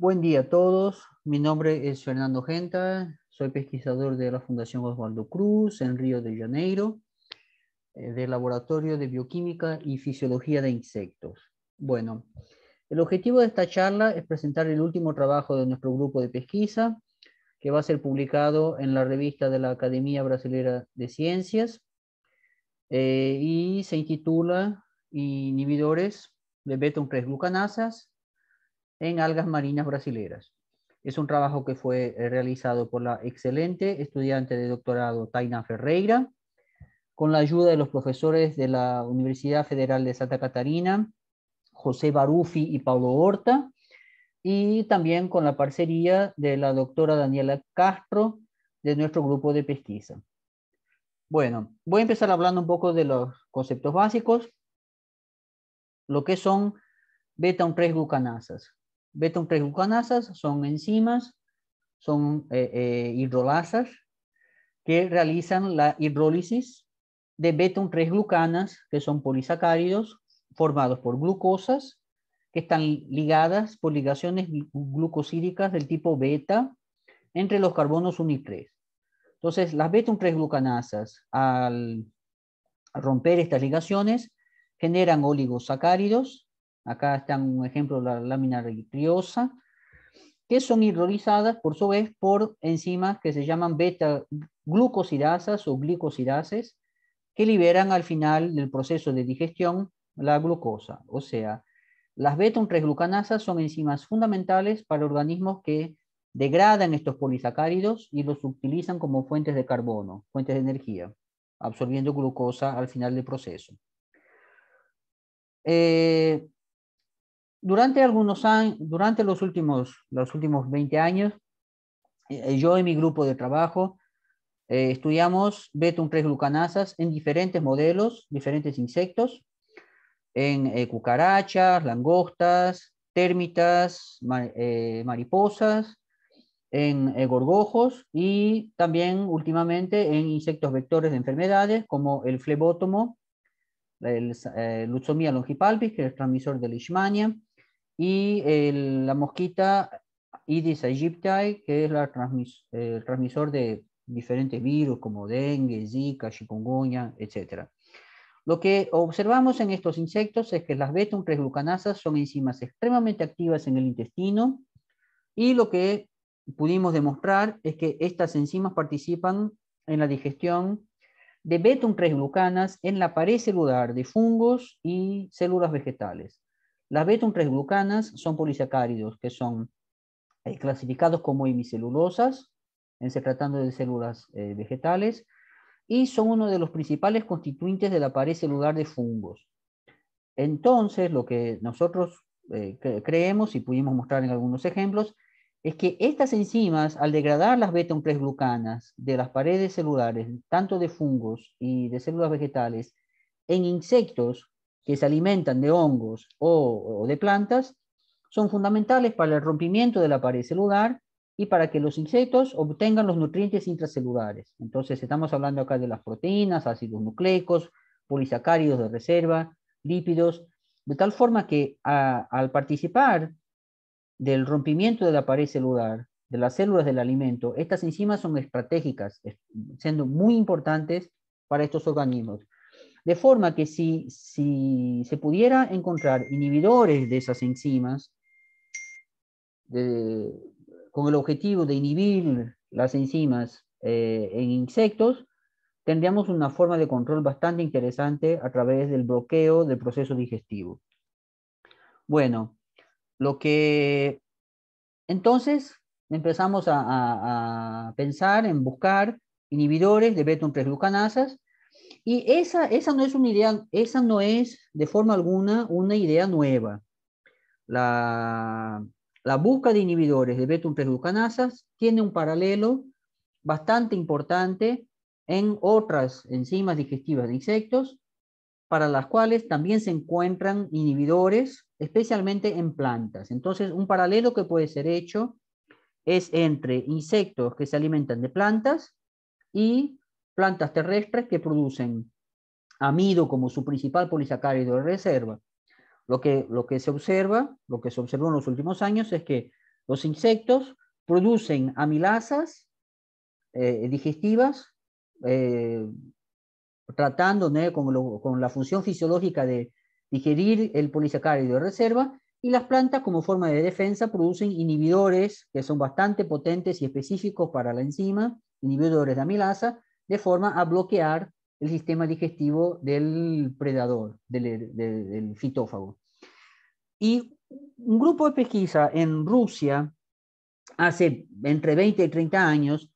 Buen día a todos. Mi nombre es Fernando Genta. Soy pesquisador de la Fundación Osvaldo Cruz en Río de Janeiro, eh, del Laboratorio de Bioquímica y Fisiología de Insectos. Bueno, el objetivo de esta charla es presentar el último trabajo de nuestro grupo de pesquisa, que va a ser publicado en la revista de la Academia Brasilera de Ciencias eh, y se intitula Inhibidores de beton 3 en algas marinas brasileras. Es un trabajo que fue eh, realizado por la excelente estudiante de doctorado Taina Ferreira, con la ayuda de los profesores de la Universidad Federal de Santa Catarina, José Barufi y Paulo Horta, y también con la parcería de la doctora Daniela Castro de nuestro grupo de pesquisa. Bueno, voy a empezar hablando un poco de los conceptos básicos, lo que son beta 3 glucanasas beta 3 glucanasas son enzimas, son eh, eh, hidrolasas que realizan la hidrólisis de beta 3 glucanas que son polisacáridos formados por glucosas que están ligadas por ligaciones glucosídicas del tipo beta entre los carbonos 1 y 3. Entonces, las beta 3 glucanasas al romper estas ligaciones, generan oligosacáridos Acá están un ejemplo de la lámina ritriosa, que son hidrolizadas por su vez por enzimas que se llaman beta-glucosidasas o glicosidases, que liberan al final del proceso de digestión la glucosa. O sea, las beta-3-glucanasas son enzimas fundamentales para organismos que degradan estos polisacáridos y los utilizan como fuentes de carbono, fuentes de energía, absorbiendo glucosa al final del proceso. Eh, durante algunos años, durante los últimos, 20 años, eh, yo y mi grupo de trabajo eh, estudiamos betum 3 glucanasas en diferentes modelos, diferentes insectos, en eh, cucarachas, langostas, térmitas, mariposas, en gorgojos y también últimamente en insectos vectores de enfermedades como el flebótomo, el eh, longipalpis, que es el transmisor de Leishmania, y la mosquita Aedes aegypti, que es el transmisor de diferentes virus como dengue, zika, chikungunya, etc. Lo que observamos en estos insectos es que las beta glucanasas son enzimas extremadamente activas en el intestino y lo que pudimos demostrar es que estas enzimas participan en la digestión de beta glucanas en la pared celular de fungos y células vegetales. Las beta glucanas son polisacáridos que son eh, clasificados como hemicelulosas, en se tratando de células eh, vegetales, y son uno de los principales constituyentes de la pared celular de fungos. Entonces, lo que nosotros eh, creemos, y pudimos mostrar en algunos ejemplos, es que estas enzimas, al degradar las beta 3 glucanas de las paredes celulares, tanto de fungos y de células vegetales, en insectos, que se alimentan de hongos o, de plantas son fundamentales para el rompimiento de la pared celular y para que los insectos obtengan los nutrientes intracelulares. Entonces estamos hablando acá de las proteínas, ácidos nucleicos, polisacáridos de reserva, lípidos, de tal forma que al participar del rompimiento de la pared celular, de las células del alimento, estas enzimas son estratégicas, siendo muy importantes para estos organismos. De forma que si, se pudiera encontrar inhibidores de esas enzimas, con el objetivo de inhibir las enzimas eh, en insectos, tendríamos una forma de control bastante interesante a través del bloqueo del proceso digestivo. Bueno, lo que entonces empezamos a, pensar en buscar inhibidores de beta 3 y esa, esa no es una idea, esa no es de forma alguna una idea nueva. La, la búsqueda de inhibidores de betun tiene un paralelo bastante importante en otras enzimas digestivas de insectos, para las cuales también se encuentran inhibidores, especialmente en plantas. Entonces, un paralelo que puede ser hecho es entre insectos que se alimentan de plantas y plantas terrestres que producen amido como su principal polisacárido de reserva. Lo que, se observa, lo que se observó en los últimos años es que los insectos producen amilasas eh, digestivas, eh, tratando con, con, la función fisiológica de digerir el polisacárido de reserva, y las plantas como forma de defensa producen inhibidores que son bastante potentes y específicos para la enzima, inhibidores de amilasa, de forma a bloquear el sistema digestivo del predador, del, fitófago. Y un grupo de pesquisa en Rusia hace entre 20 y 30 años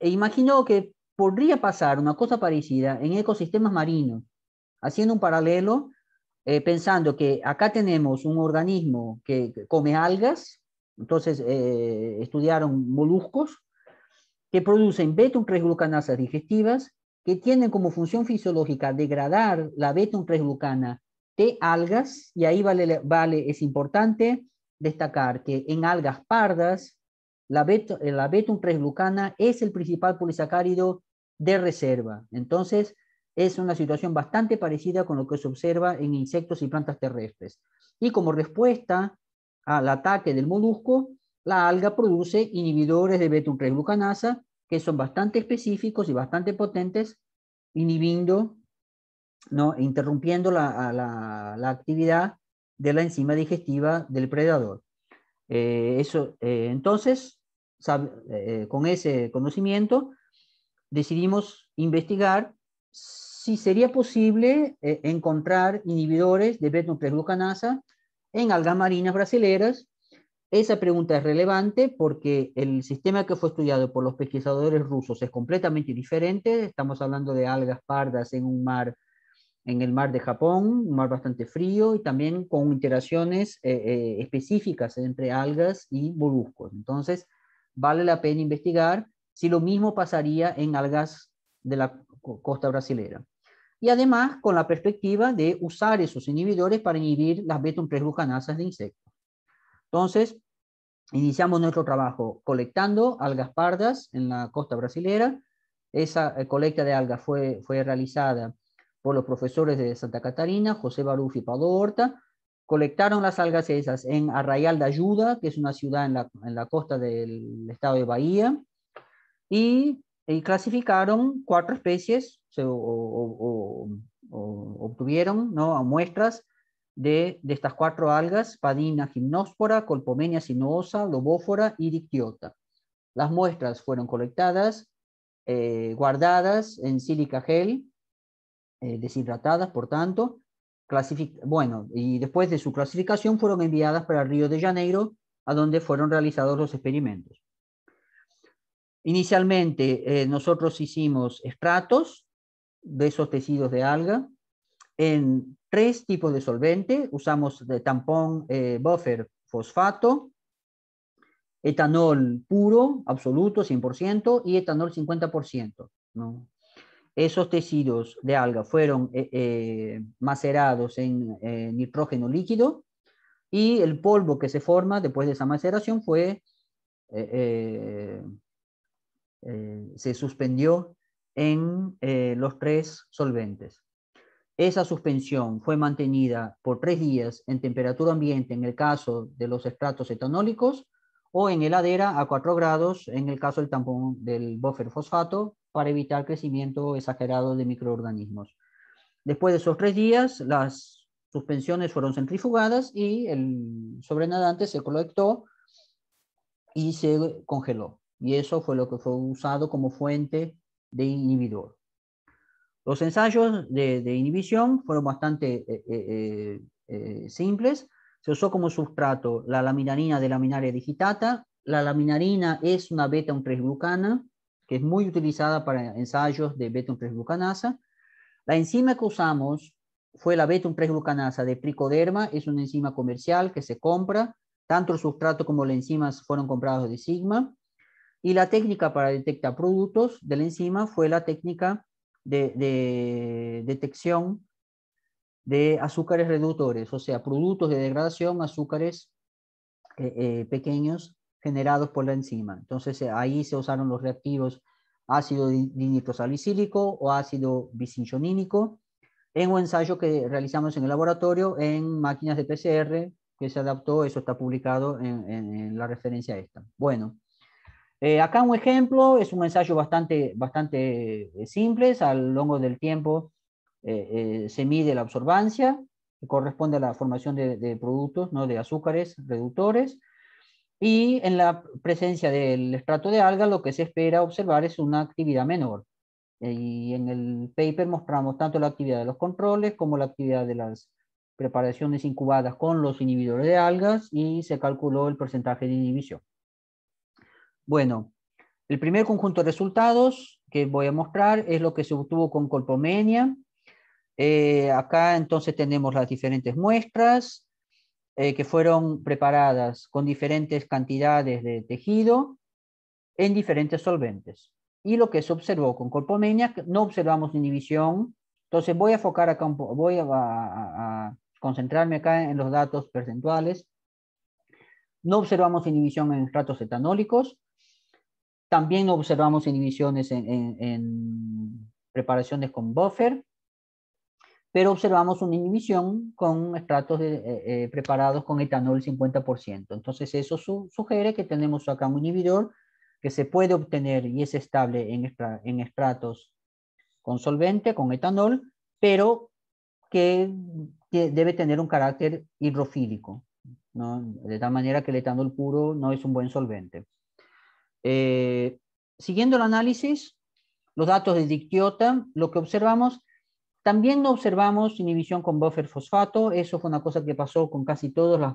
e imaginó que podría pasar una cosa parecida en ecosistemas marinos, haciendo un paralelo, eh, pensando que acá tenemos un organismo que come algas, entonces eh, estudiaron moluscos, que producen beta 1 3 digestivas que tienen como función fisiológica degradar la beta-1-3-glucana de algas, y ahí vale, vale, es importante destacar que en algas pardas, la beta 1 eh, 3 es el principal polisacárido de reserva. Entonces, es una situación bastante parecida con lo que se observa en insectos y plantas terrestres. Y como respuesta al ataque del molusco, la alga produce inhibidores de betum que son bastante específicos y bastante potentes, inhibiendo, ¿no? E interrumpiendo la, actividad de la enzima digestiva del predador. Eh, eso, eh, entonces, eh, con ese conocimiento, decidimos investigar si sería posible encontrar inhibidores de beta en algas marinas brasileras esa pregunta es relevante porque el sistema que fue estudiado por los pesquisadores rusos es completamente diferente. Estamos hablando de algas pardas en un mar, en el mar de Japón, un mar bastante frío y también con interacciones eh, eh, específicas entre algas y moluscos. Entonces, vale la pena investigar si lo mismo pasaría en algas de la costa brasilera. Y además, con la perspectiva de usar esos inhibidores para inhibir las Betum preglucanasas de insectos. Entonces, iniciamos nuestro trabajo colectando algas pardas en la costa brasilera. Esa eh, colecta de algas fue, fue realizada por los profesores de Santa Catarina, José Baruf y Pablo Horta. Colectaron las algas esas en Arraial de Ayuda, que es una ciudad en la, en la costa del estado de Bahía, y, clasificaron cuatro especies obtuvieron ¿no? muestras de, estas cuatro algas, Padina gimnospora, Colpomenia sinuosa, Lobófora y Dictiota. Las muestras fueron colectadas, eh, guardadas en sílica gel, eh, deshidratadas, por tanto, bueno, y después de su clasificación fueron enviadas para Río de Janeiro, a donde fueron realizados los experimentos. Inicialmente eh, nosotros hicimos estratos de esos tejidos de alga en tres tipos de solvente. Usamos de tampón eh, buffer fosfato, etanol puro, absoluto, 100%, y etanol 50%. Esos tejidos de alga fueron eh, eh, macerados en nitrógeno líquido y el polvo que se forma después de esa maceración fue, se suspendió en los tres solventes. Esa suspensión fue mantenida por tres días en temperatura ambiente en el caso de los estratos etanólicos o en heladera a 4 grados en el caso del tampón del buffer fosfato para evitar crecimiento exagerado de microorganismos. Después de esos tres días, las suspensiones fueron centrifugadas y el sobrenadante se colectó y se congeló. Y eso fue lo que fue usado como fuente de inhibidor. Los ensayos de, inhibición fueron bastante eh, eh, eh, simples. Se usó como sustrato la laminarina de laminaria digitata. La laminarina es una beta 3 glucana que es muy utilizada para ensayos de beta 3 glucanasa La enzima que usamos fue la beta-1,3-glucanasa de Pricoderma. Es una enzima comercial que se compra. Tanto el sustrato como la enzimas fueron comprados de Sigma. Y la técnica para detectar productos de la enzima fue la técnica de, detección de azúcares reductores, o sea, productos de degradación, azúcares eh, eh, pequeños generados por la enzima. Entonces eh, ahí se usaron los reactivos ácido dinitrosalicílico o ácido bisinchonínico en un ensayo que realizamos en el laboratorio en máquinas de PCR que se adaptó, eso está publicado en, en la referencia esta. Bueno, eh, acá un ejemplo, es un ensayo bastante, bastante eh, simple, a lo largo del tiempo eh, se mide la absorbancia, que corresponde a la formación de, productos, ¿no? de azúcares reductores, y en la presencia del estrato de alga lo que se espera observar es una actividad menor. Y en el paper mostramos tanto la actividad de los controles como la actividad de las preparaciones incubadas con los inhibidores de algas y se calculó el porcentaje de inhibición. Bueno, el primer conjunto de resultados que voy a mostrar es lo que se obtuvo con colpomenia. Eh, acá entonces tenemos las diferentes muestras eh, que fueron preparadas con diferentes cantidades de tejido en diferentes solventes. Y lo que se observó con colpomenia, no observamos inhibición. Entonces voy a enfocar acá, voy concentrarme acá en los datos percentuales. No observamos inhibición en estratos etanólicos, también observamos inhibiciones en, preparaciones con buffer, pero observamos una inhibición con estratos eh, eh, preparados con etanol 50%. Entonces eso sugiere que tenemos acá un inhibidor que se puede obtener y es estable en, estratos con solvente, con etanol, pero que, debe tener un carácter hidrofílico, de tal manera que el etanol puro no es un buen solvente. Eh, siguiendo el análisis, los datos de dictiota, lo que observamos, también no observamos inhibición con buffer fosfato, eso fue una cosa que pasó con casi todas las...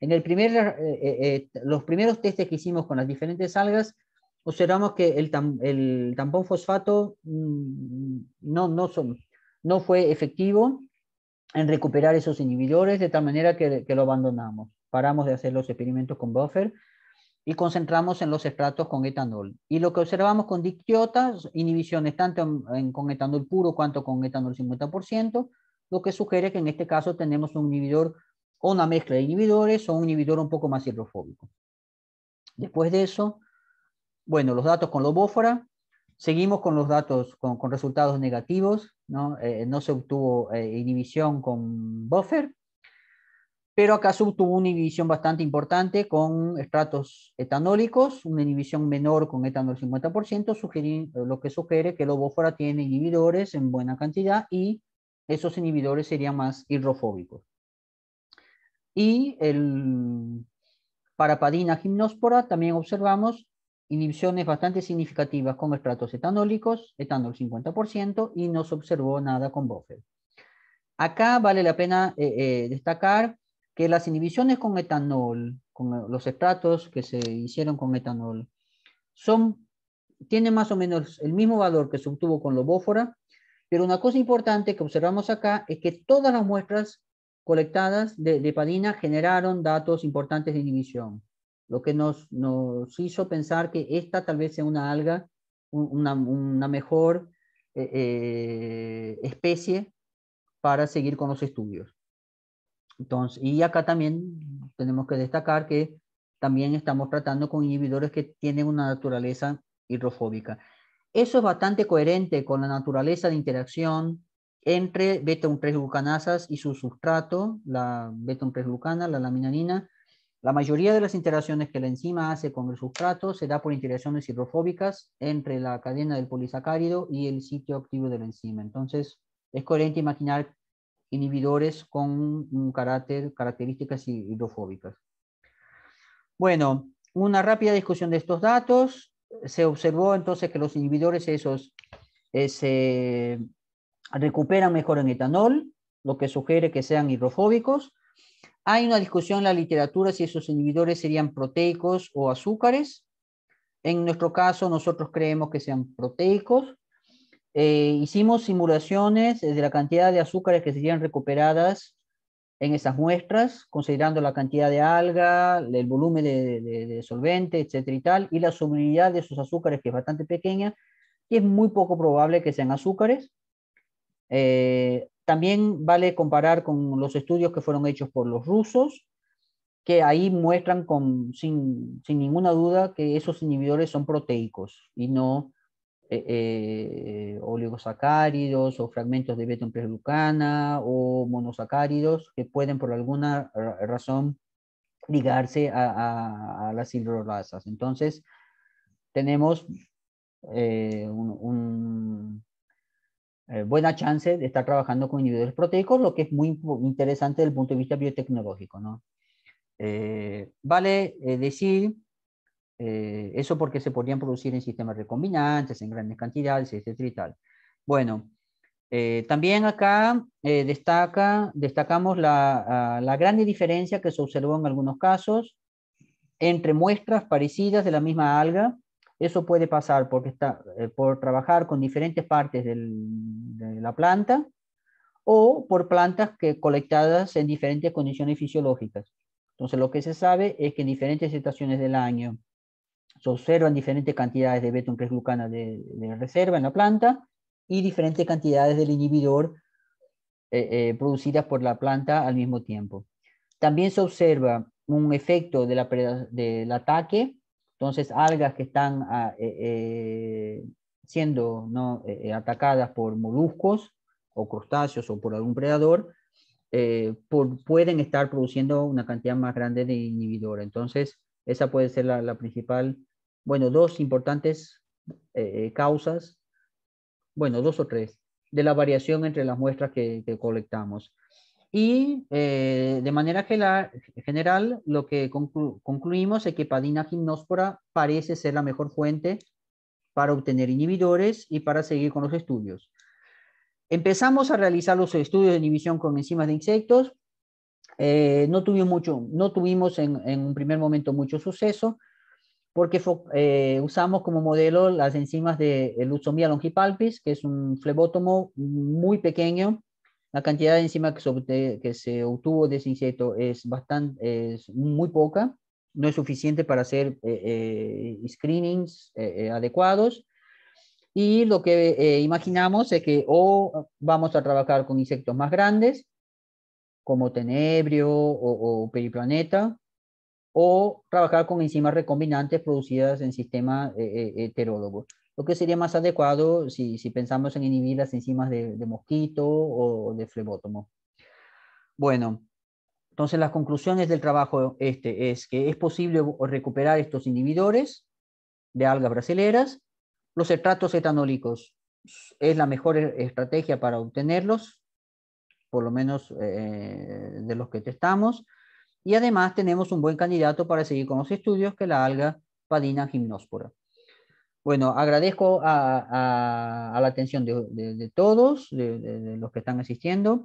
En el primer, eh, eh, los primeros testes que hicimos con las diferentes algas, observamos que el, tampón fosfato mm, no, fue efectivo en recuperar esos inhibidores, de tal manera que lo abandonamos. Paramos de hacer los experimentos con buffer y concentramos en los estratos con etanol. Y lo que observamos con dictiotas, inhibiciones tanto con etanol puro cuanto con etanol 50%, lo que sugiere que en este caso tenemos un inhibidor o una mezcla de inhibidores o un inhibidor un poco más hidrofóbico. Después de eso, bueno, los datos con lobófora, seguimos con los datos con, con resultados negativos, ¿no? Eh, no se obtuvo eh, inhibición con buffer, pero acá tuvo una inhibición bastante importante con estratos etanólicos, una inhibición menor con etanol 50%, lo que sugiere que el bófora tiene inhibidores en buena cantidad y esos inhibidores serían más hidrofóbicos. Y el parapadina gimnóspora también observamos inhibiciones bastante significativas con estratos etanólicos, etanol 50%, y no se observó nada con bófer. Acá vale la pena eh, eh, destacar que las inhibiciones con etanol, con los estratos que se hicieron con etanol, son, tienen más o menos el mismo valor que se obtuvo con lobófora, pero una cosa importante que observamos acá es que todas las muestras colectadas de, de padina generaron datos importantes de inhibición, lo que nos, nos hizo pensar que esta tal vez sea una alga, una, una mejor eh, eh, especie para seguir con los estudios. Entonces, y acá también tenemos que destacar que también estamos tratando con inhibidores que tienen una naturaleza hidrofóbica. Eso es bastante coherente con la naturaleza de interacción entre beta-1,3 glucanasas y su sustrato, la beta-1,3 glucana, la laminanina. La mayoría de las interacciones que la enzima hace con el sustrato se da por interacciones hidrofóbicas entre la cadena del polisacárido y el sitio activo de la enzima. Entonces, es coherente imaginar inhibidores con un carácter, características hidrofóbicas. Bueno, una rápida discusión de estos datos. Se observó entonces que los inhibidores esos eh, se recuperan mejor en etanol, lo que sugiere que sean hidrofóbicos. Hay una discusión en la literatura si esos inhibidores serían proteicos o azúcares. En nuestro caso, nosotros creemos que sean proteicos. Eh, hicimos simulaciones eh, de la cantidad de azúcares que serían recuperadas en esas muestras, considerando la cantidad de alga, el volumen de, solvente, etcétera y tal, y la solubilidad de esos azúcares, que es bastante pequeña, y es muy poco probable que sean azúcares. Eh, también vale comparar con los estudios que fueron hechos por los rusos, que ahí muestran sin, sin ninguna duda que esos inhibidores son proteicos y no eh, eh, oligosacáridos o fragmentos de beta glucana o monosacáridos que pueden por alguna razón ligarse a, las hidrolasas. Entonces, tenemos eh, una buena chance de estar trabajando con individuos proteicos, lo que es muy interesante desde el punto de vista biotecnológico. vale decir eh, eso porque se podrían producir en sistemas recombinantes, en grandes cantidades, etc. y tal. Bueno, eh, también acá eh, destaca, destacamos la, ah, gran diferencia que se observó en algunos casos entre muestras parecidas de la misma alga. Eso puede pasar porque está, por trabajar con diferentes partes de la planta o por plantas que, colectadas en diferentes condiciones fisiológicas. Entonces lo que se sabe es que en diferentes estaciones del año se observan diferentes cantidades de beton que glucana de, reserva en la planta y diferentes cantidades del inhibidor eh, eh, producidas por la planta al mismo tiempo. También se observa un efecto de la, del ataque, entonces algas que están ah, eh, siendo ¿no? atacadas por moluscos o crustáceos o por algún predador, por, pueden estar produciendo una cantidad más grande de inhibidor. Entonces, esa puede ser la, principal, bueno, dos importantes eh, eh, causas, bueno, dos o tres, de la variación entre las muestras que, colectamos. Y eh, de manera general, lo que concluimos es que Padina gimnospora parece ser la mejor fuente para obtener inhibidores y para seguir con los estudios. Empezamos a realizar los estudios de inhibición con enzimas de insectos eh, no tuvimos, mucho, no tuvimos en, un primer momento mucho suceso porque eh, usamos como modelo las enzimas de Lutzomia longipalpis, que es un flebótomo muy pequeño. La cantidad de enzima que se, obtuvo, de ese insecto es, bastante, es muy poca, no es suficiente para hacer eh, screenings adecuados. Y lo que imaginamos es que o vamos a trabajar con insectos más grandes, como Tenebrio o, Periplaneta, o trabajar con enzimas recombinantes producidas en sistema eh, eh, heterólogo. Lo que sería más adecuado si, si pensamos en inhibir las enzimas de, mosquito o de flebótomo. Bueno, entonces las conclusiones del trabajo este es que es posible recuperar estos inhibidores de algas brasileras. Los estratos etanólicos es la mejor estrategia para obtenerlos, por lo menos eh, de los que testamos. Y además tenemos un buen candidato para seguir con los estudios, que es la alga Padina gimnospora. Bueno, agradezco a, la atención de, todos, de, los que están asistiendo.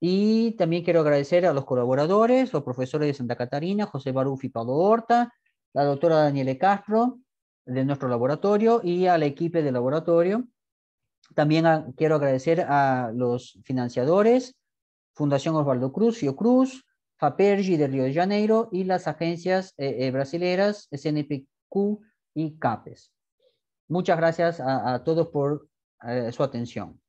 Y también quiero agradecer a los colaboradores, los profesores de Santa Catarina, José Baruf y Pablo Horta, la doctora Daniele Castro de nuestro laboratorio y al equipo del laboratorio, también ah, quiero agradecer a los financiadores, Fundación Osvaldo Cruz, Fiocruz, FAPERGI de Río de Janeiro y las agencias brasileiras eh, eh, brasileras SNPQ y CAPES. Muchas gracias a, todos por eh, su atención.